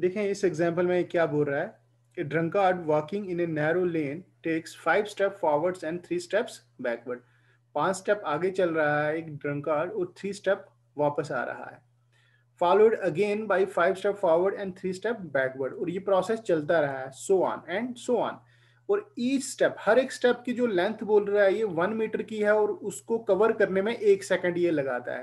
देखें इस एग्जाम्पल में क्या बोल रहा है कि drunkard walking in a narrow lane takes five step forwards and three steps backward पांच स्टेप आगे चल रहा है एक ड्रंकार्ड और थ्री स्टेप वापस आ रहा है followed again by five step forward and three step backward और ये प्रोसेस चलता रहा है so on and so on और ईच स्टेप हर एक स्टेप की जो लेंथ बोल रहा है ये वन मीटर की है और उसको कवर करने में एक सेकेंड ये लगाता है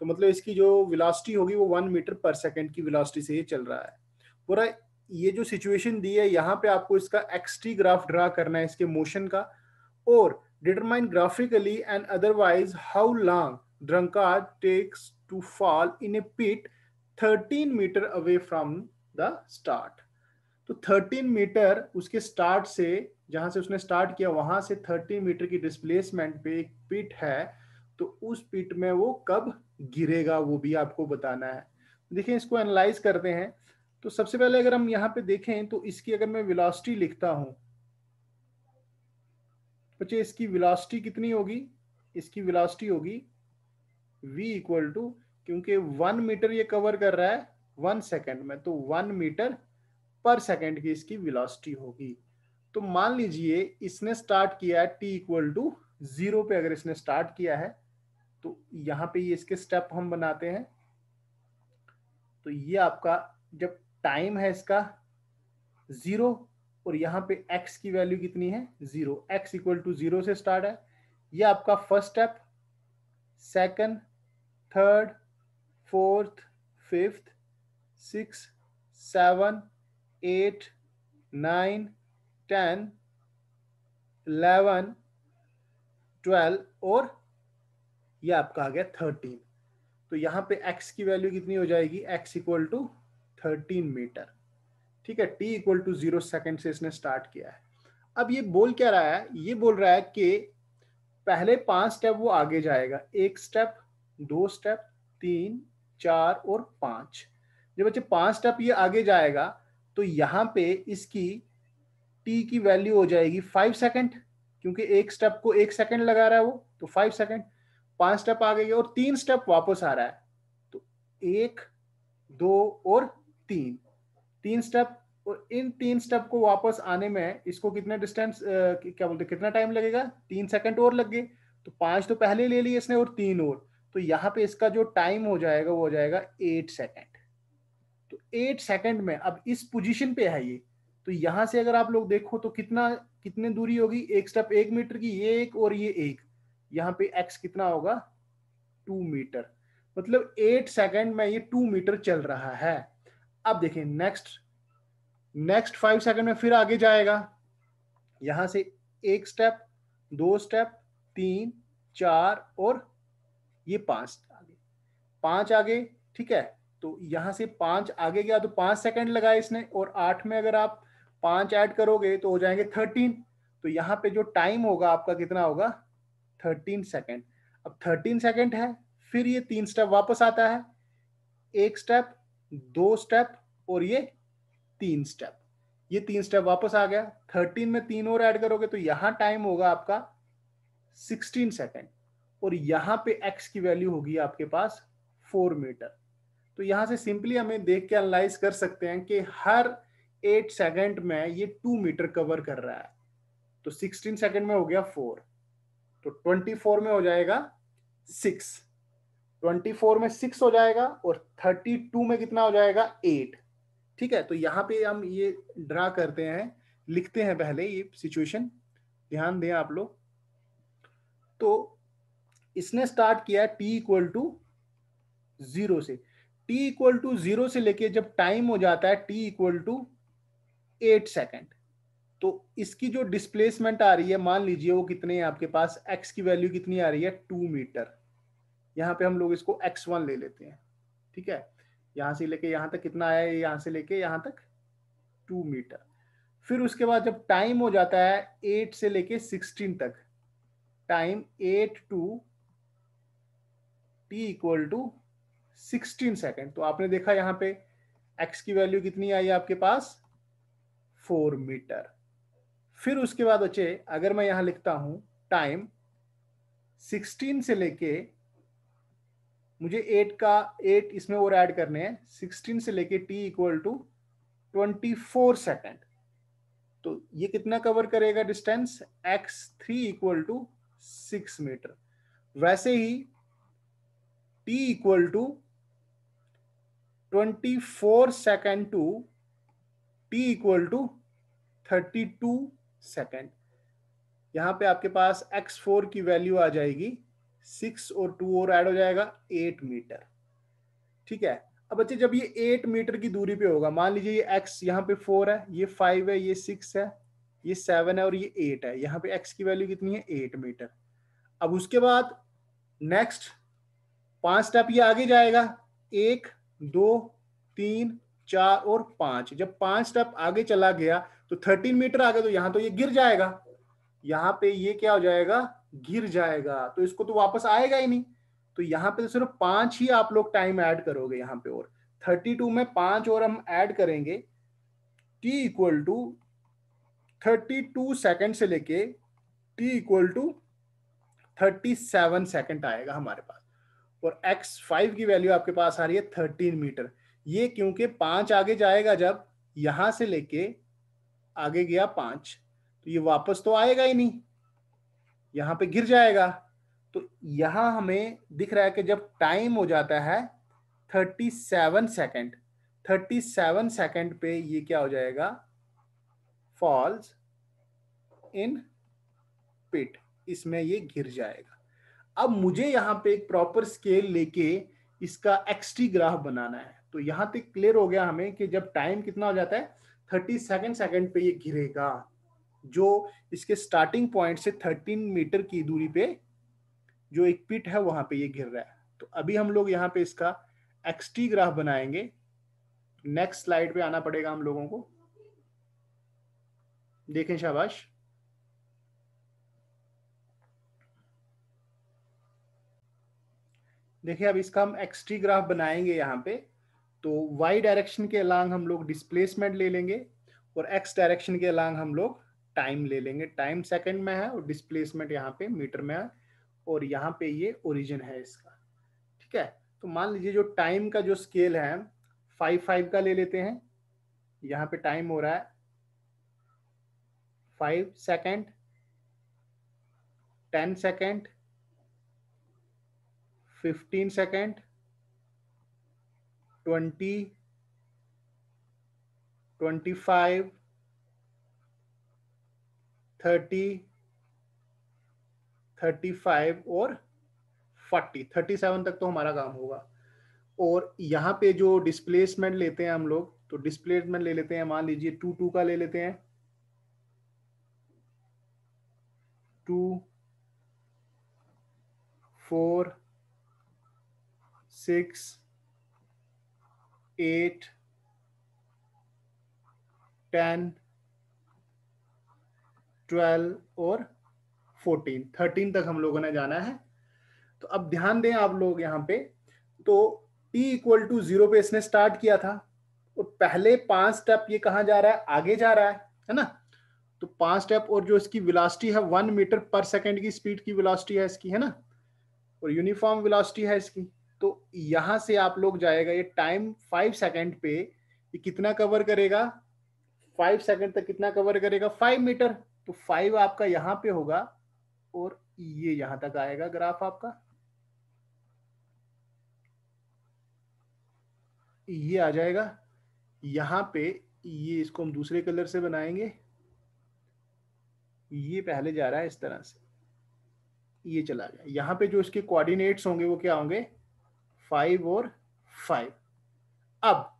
तो मतलब इसकी जो विलासिटी होगी वो वन मीटर पर सेकेंड की विलासिटी से ये चल रहा है पूरा ये जो सिचुएशन दी है यहाँ पे आपको इसका एक्सटी ग्राफ ड्रा करना है इसके मोशन का और determine graphically and otherwise how long drunkard takes to fall in a pit 13 metre away from the start तो 13 मीटर उसके स्टार्ट से जहां से उसने स्टार्ट किया वहां से 13 मीटर की डिस्प्लेसमेंट पे एक पिट है तो उस पिट में वो कब गिरेगा वो भी आपको बताना है देखिए इसको एनालाइज करते हैं तो सबसे पहले अगर हम यहाँ पे देखें तो इसकी अगर मैं विलासिटी लिखता हूं बच्चे इसकी विलासिटी कितनी होगी इसकी विलासिटी होगी v इक्वल टू क्योंकि वन मीटर ये कवर कर रहा है वन सेकेंड में तो वन मीटर पर सेकेंड की इसकी विलासिटी होगी तो मान लीजिए इसने स्टार्ट किया है टी इक्वल टू जीरो पे अगर इसने स्टार्ट किया है तो यहां पे ये इसके स्टेप हम बनाते हैं तो ये आपका जब टाइम है इसका जीरो और यहाँ पे x की वैल्यू कितनी है zero x equal to zero से स्टार्ट है ये आपका first step second third fourth fifth six seven eight nine ten eleven twelve और ये आपका आ गया थर्टीन तो यहाँ पे x की वैल्यू कितनी हो जाएगी x equal to thirteen metre ठीक है T equal to zero second से इसने स्टार्ट किया है अब ये बोल क्या रहा है ये बोल रहा है कि पहले पांच स्टेप वो आगे जाएगा एक स्टेप दो स्टेप तीन चार और पांच जब बच्चे पांच स्टेप ये आगे जाएगा तो यहां पे इसकी टी की वैल्यू हो जाएगी फाइव सेकेंड क्योंकि एक स्टेप को एक सेकेंड लगा रहा है वो तो फाइव सेकेंड पांच स्टेप आगे गया और तीन स्टेप वापस आ रहा है तो एक दो और तीन तीन स्टेप और इन तीन स्टेप को वापस आने में इसको कितने डिस्टेंस क्या बोलते कितना टाइम लगेगा तीन सेकंड और लग गए तो पांच तो पहले ले लिए इसने और तीन और तो यहाँ पे इसका जो टाइम हो जाएगा वो हो जाएगा एट सेकेंड तो एट सेकेंड में अब इस पोजीशन पे है ये तो यहां से अगर आप लोग देखो तो कितना कितने दूरी होगी एक स्टेप एक मीटर की ये एक और ये एक यहाँ पे एक्स कितना होगा टू मीटर मतलब एट सेकेंड में ये टू मीटर चल रहा है अब देखें नेक्स्ट नेक्स्ट फाइव सेकंड में फिर आगे जाएगा यहां से एक स्टेप दो स्टेप तीन चार और ये पांच आगे पांच आगे ठीक है तो यहां से पांच आगे गया तो पांच सेकंड लगाए इसने और आठ में अगर आप पांच ऐड करोगे तो हो जाएंगे थर्टीन तो यहां पे जो टाइम होगा आपका कितना होगा थर्टीन सेकेंड अब थर्टीन सेकेंड है फिर ये तीन स्टेप वापस आता है एक स्टेप दो स्टेप और ये तीन स्टेप ये तीन स्टेप वापस आ गया थर्टीन में तीन और ऐड करोगे तो यहां टाइम होगा आपका सिक्सटीन सेकेंड और यहां पे एक्स की वैल्यू होगी आपके पास फोर मीटर तो यहां से सिंपली हमें देख के एनालाइज कर सकते हैं कि हर एट सेकेंड में ये टू मीटर कवर कर रहा है तो सिक्सटीन सेकेंड में हो गया फोर तो ट्वेंटी फोर में हो जाएगा सिक्स ट्वेंटी फोर में सिक्स हो जाएगा और थर्टी टू में कितना हो जाएगा एट ठीक है तो यहाँ पे हम ये ड्रा करते हैं लिखते हैं पहले ये सिचुएशन ध्यान दें आप लोग तो इसने स्टार्ट किया टी इक्वल टू जीरो से टी इक्वल टू जीरो से लेके जब टाइम हो जाता है T equal to eight second तो इसकी जो डिस्प्लेसमेंट आ रही है मान लीजिए वो कितने आपके पास एक्स की वैल्यू कितनी आ रही है टू मीटर यहाँ पे हम लोग इसको एक्स वन ले लेते हैं ठीक है यहाँ से लेके यहाँ तक कितना आया है यहाँ से लेके यहाँ तक टू मीटर फिर उसके बाद जब टाइम हो जाता है एट से लेके सिक्सटीन तक time eight to T equal to sixteen second तो आपने देखा यहाँ पे x की वैल्यू कितनी आई आपके पास फोर मीटर फिर उसके बाद बचे अगर मैं यहाँ लिखता हूँ टाइम सिक्सटीन से लेके मुझे एट का एट इसमें और ऐड करने हैं सिक्सटीन से लेके T equal to twenty four second तो ये कितना कवर करेगा distance X three equal to six metre वैसे ही T equal to twenty four second to T equal to thirty two second यहां पे आपके पास एक्स फोर की वैल्यू आ जाएगी सिक्स और टू और ऐड हो जाएगा एट मीटर ठीक है अब बच्चे जब ये एट मीटर की दूरी पे होगा मान लीजिए ये एक्स यहाँ पे फोर है ये फाइव है ये सिक्स है ये सेवन है और ये एट है यहाँ पे एक्स की वैल्यू कितनी है एट मीटर अब उसके बाद नेक्स्ट पांच स्टेप ये आगे जाएगा एक दो तीन चार और पांच जब पांच स्टेप आगे चला गया तो थर्टीन मीटर आगे तो यहां तो ये गिर जाएगा यहां पे ये क्या हो जाएगा गिर जाएगा तो इसको तो वापस आएगा ही नहीं तो यहाँ पे तो सिर्फ पांच ही आप लोग टाइम ऐड करोगे यहाँ पे और थर्टी टू में पांच और हम ऐड करेंगे T equal to thirty two second से लेके T equal to thirty seven second आएगा हमारे पास और एक्स फाइव की वैल्यू आपके पास आ रही है थर्टीन मीटर ये क्योंकि पांच आगे जाएगा जब यहां से लेके आगे गया पांच तो ये वापस तो आएगा ही नहीं यहाँ पे गिर जाएगा तो यहाँ हमें दिख रहा है कि जब टाइम हो जाता है 37 थर्टी सेवन सेकेंड पे ये क्या हो जाएगा फॉल्स इन पिट इसमें ये गिर जाएगा अब मुझे यहाँ पे एक प्रॉपर स्केल लेके इसका एक्सटी ग्राफ बनाना है तो यहाँ तक क्लियर हो गया हमें कि जब टाइम कितना हो जाता है थर्टी सेकेंड सेकेंड पे ये गिरेगा जो इसके स्टार्टिंग पॉइंट से 13 मीटर की दूरी पे जो एक पिट है वहां पे ये घिर रहा है तो अभी हम लोग यहाँ पे इसका एक्सटी ग्राफ बनाएंगे नेक्स्ट स्लाइड पे आना पड़ेगा हम लोगों को देखें शाबाश देखिए अब इसका हम एक्सटी ग्राफ बनाएंगे यहाँ पे तो वाई डायरेक्शन के अलांग हम लोग डिस्प्लेसमेंट ले लेंगे और एक्स डायरेक्शन के अलांग हम लोग टाइम ले लेंगे टाइम सेकंड में है और डिस्प्लेसमेंट यहाँ पे मीटर में है और यहाँ पे ये ओरिजिन है इसका ठीक है तो मान लीजिए जो टाइम का जो स्केल है फाइव फाइव का ले लेते हैं यहाँ पे टाइम हो रहा है five second ten second fifteen second twenty twenty five thirty thirty five और फोर्टी थर्टी सेवन तक तो हमारा काम होगा और यहाँ पे जो डिस्प्लेसमेंट लेते हैं हम लोग तो डिस्प्लेसमेंट ले लेते हैं मान लीजिए टू टू का ले लेते हैं two four six eight ten twelve और फोर्टीन थर्टीन तक हम लोगों ने जाना है तो अब ध्यान दें आप लोग यहाँ पे तो t इक्वल टू जीरो पे इसने स्टार्ट किया था और तो पहले पांच स्टेप ये कहा जा रहा है आगे जा रहा है है ना तो पांच स्टेप और जो इसकी विलासिटी है वन मीटर पर सेकेंड की स्पीड की विलासिटी है इसकी है ना और यूनिफॉर्म विलासिटी है इसकी तो यहां से आप लोग जाएगा ये टाइम फाइव सेकेंड पे ये कितना कवर करेगा फाइव सेकेंड तक कितना कवर करेगा फाइव मीटर तो फाइव आपका यहां पे होगा और ये यहां तक आएगा ग्राफ आपका ये आ जाएगा यहां पे ये इसको हम दूसरे कलर से बनाएंगे ये पहले जा रहा है इस तरह से ये चला गया यहां पे जो इसके कोऑर्डिनेट्स होंगे वो क्या होंगे फाइव और फाइव अब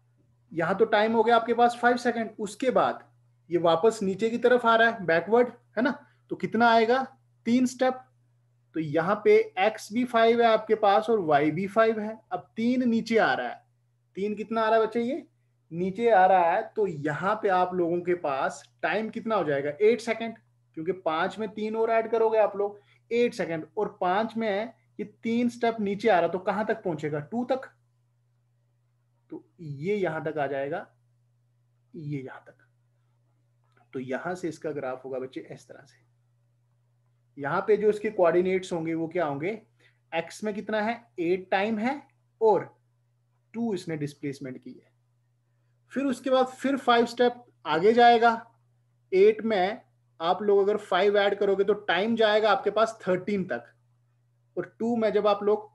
यहां तो टाइम हो गया आपके पास फाइव सेकंड उसके बाद ये वापस नीचे की तरफ आ रहा है बैकवर्ड है ना तो कितना आएगा तीन स्टेप तो यहाँ पे x भी फाइव है आपके पास और y भी फाइव है अब तीन नीचे आ रहा है तीन कितना आ रहा है बच्चे ये नीचे आ रहा है तो यहां पे आप लोगों के पास टाइम कितना हो जाएगा एट सेकेंड क्योंकि पांच में तीन और ऐड करोगे आप लोग एट सेकेंड और पांच में ये तीन स्टेप नीचे आ रहा तो कहां तक पहुंचेगा टू तक तो ये यहां तक आ जाएगा ये यहां तक तो यहां से इसका ग्राफ होगा बच्चे इस तरह से यहां पे जो इसके कोऑर्डिनेट्स होंगे वो क्या होंगे एक्स में कितना है एट टाइम है और टू इसने डिस्प्लेसमेंट की है फिर उसके बाद फिर फाइव स्टेप आगे जाएगा एट में आप लोग अगर फाइव ऐड करोगे तो टाइम जाएगा आपके पास थर्टीन तक और टू में जब आप लोग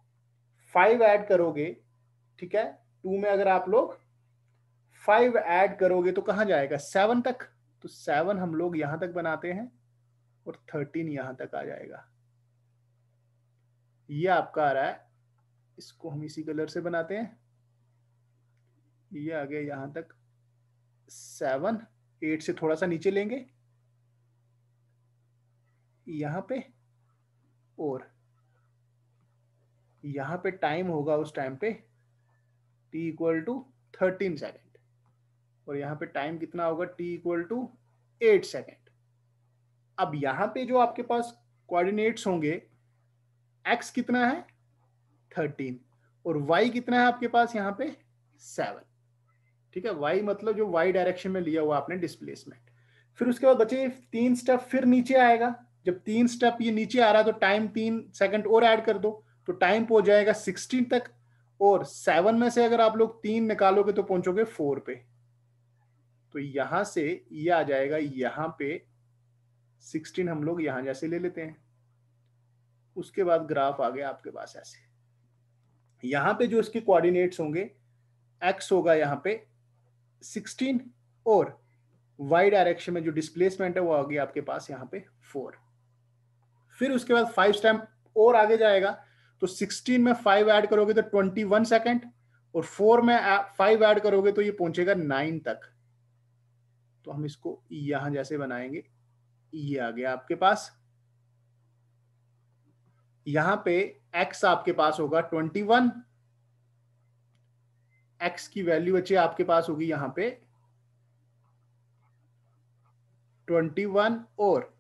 फाइव ऐड करोगे ठीक है टू में अगर आप लोग फाइव ऐड करोगे तो कहां जाएगा सेवन तक तो सेवन हम लोग यहां तक बनाते हैं और थर्टीन यहां तक आ जाएगा ये आपका आ रहा है इसको हम इसी कलर से बनाते हैं ये आ गया यहां तक सेवन एट से थोड़ा सा नीचे लेंगे यहां पे और यहां पे टाइम होगा उस टाइम पे T equal to thirteen second और यहाँ पे टाइम कितना होगा T equal to eight second अब यहाँ पे जो आपके पास कोऑर्डिनेट्स होंगे एक्स कितना है थर्टीन और वाई कितना है आपके पास यहाँ पे सेवन ठीक है वाई मतलब जो वाई डायरेक्शन में लिया हुआ आपने डिस्प्लेसमेंट फिर उसके बाद बचे तीन स्टेप फिर नीचे आएगा जब तीन स्टेप ये नीचे आ रहा है तो टाइम तीन सेकंड और ऐड कर दो तो टाइम पहुंच जाएगा सिक्सटीन तक और सेवन में से अगर आप लोग तीन निकालोगे तो पहुंचोगे फोर पे तो यहां से ये आ जाएगा यहां पे 16 हम लोग यहां जैसे ले लेते हैं उसके बाद ग्राफ आ गया आपके पास ऐसे यहां पे जो इसके कोऑर्डिनेट्स होंगे एक्स होगा यहाँ पे 16 और वाई डायरेक्शन में जो डिस्प्लेसमेंट है वो आ गया आपके पास यहाँ पे 4 फिर उसके बाद फाइव स्टैम्प और आगे जाएगा तो 16 में फाइव ऐड करोगे तो 21 सेकंड और 4 में फाइव ऐड करोगे तो ये पहुंचेगा 9 तक तो हम इसको यहां जैसे बनाएंगे ये आ गया आपके पास यहां पे x आपके पास होगा 21 x की वैल्यू बच्चे आपके पास होगी यहां पे 21 और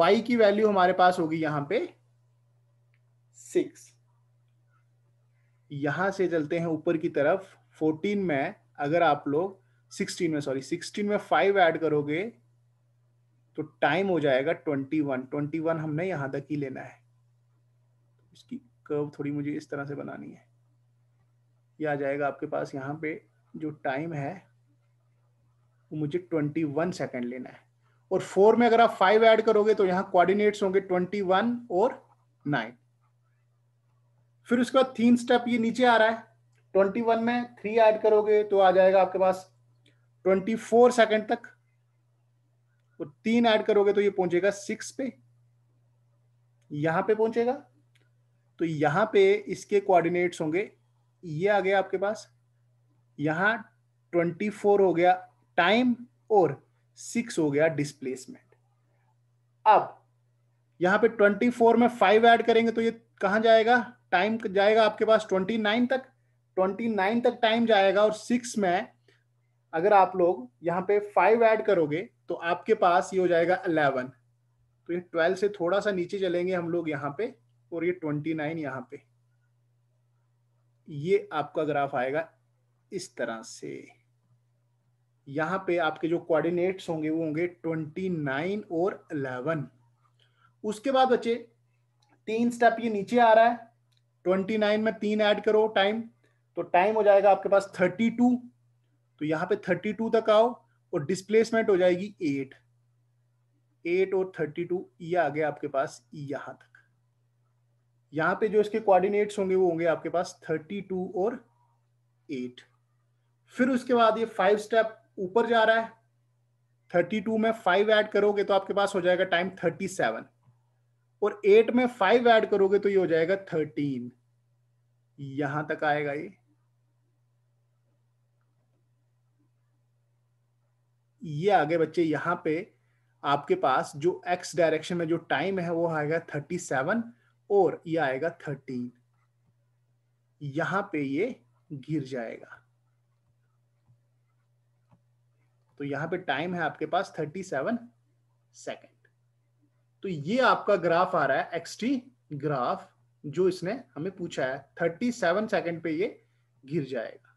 y की वैल्यू हमारे पास होगी यहां पे 6 यहां से चलते हैं ऊपर की तरफ 14 में अगर आप लोग सिक्सटीन में सॉरी सिक्सटीन में फाइव ऐड करोगे तो टाइम हो जाएगा ट्वेंटी वन ट्वेंटी वन हमने यहां तक ही लेना है इसकी कर्व थोड़ी मुझे इस तरह से बनानी है ये आ जाएगा आपके पास यहाँ पे जो टाइम है वो मुझे ट्वेंटी वन सेकेंड लेना है और फोर में अगर आप फाइव ऐड करोगे तो यहाँ कोऑर्डिनेट्स होंगे ट्वेंटी वन और नाइन फिर उसके बाद तीन स्टेप ये नीचे आ रहा है ट्वेंटी वन में थ्री ऐड करोगे तो आ जाएगा आपके पास ट्वेंटी फोर सेकेंड तक तो तीन ऐड करोगे तो ये पहुंचेगा सिक्स पे यहां पे पहुंचेगा तो यहां पे इसके कोऑर्डिनेट्स होंगे ये आ गया आपके पास यहां ट्वेंटी फोर हो गया टाइम और सिक्स हो गया डिस्प्लेसमेंट अब यहां पे ट्वेंटी फोर में फाइव ऐड करेंगे तो ये कहां जाएगा टाइम जाएगा आपके पास ट्वेंटी नाइन तक ट्वेंटी नाइन तक टाइम जाएगा और सिक्स में अगर आप लोग यहाँ पे फाइव ऐड करोगे तो आपके पास ये हो जाएगा अलेवन तो ये ट्वेल्व से थोड़ा सा नीचे चलेंगे हम लोग यहाँ पे और ये ट्वेंटी नाइन यहाँ पे ये आपका ग्राफ आएगा इस तरह से यहाँ पे आपके जो कोऑर्डिनेट्स होंगे वो होंगे ट्वेंटी नाइन और अलेवन उसके बाद बच्चे तीन स्टेप ये नीचे आ रहा है ट्वेंटी नाइन में तीन ऐड करो टाइम तो टाइम हो जाएगा आपके पास थर्टी टू तो यहां पे 32 तक आओ और डिस्प्लेसमेंट हो जाएगी 8 8 और 32 ये आ गया आपके पास यहां तक यहां पे जो इसके कोऑर्डिनेट्स होंगे वो होंगे आपके पास 32 और 8 फिर उसके बाद ये फाइव स्टेप ऊपर जा रहा है 32 में फाइव ऐड करोगे तो आपके पास हो जाएगा टाइम 37 और 8 में फाइव ऐड करोगे तो ये हो जाएगा 13 यहां तक आएगा ये ये आगे बच्चे यहाँ पे आपके पास जो एक्स डायरेक्शन में जो टाइम है वो आएगा थर्टी सेवन और ये आएगा थर्टीन यहां पे ये गिर जाएगा तो यहां पे टाइम है आपके पास थर्टी सेवन सेकेंड तो ये आपका ग्राफ आ रहा है एक्सटी ग्राफ जो इसने हमें पूछा है थर्टी सेवन सेकेंड पे ये गिर जाएगा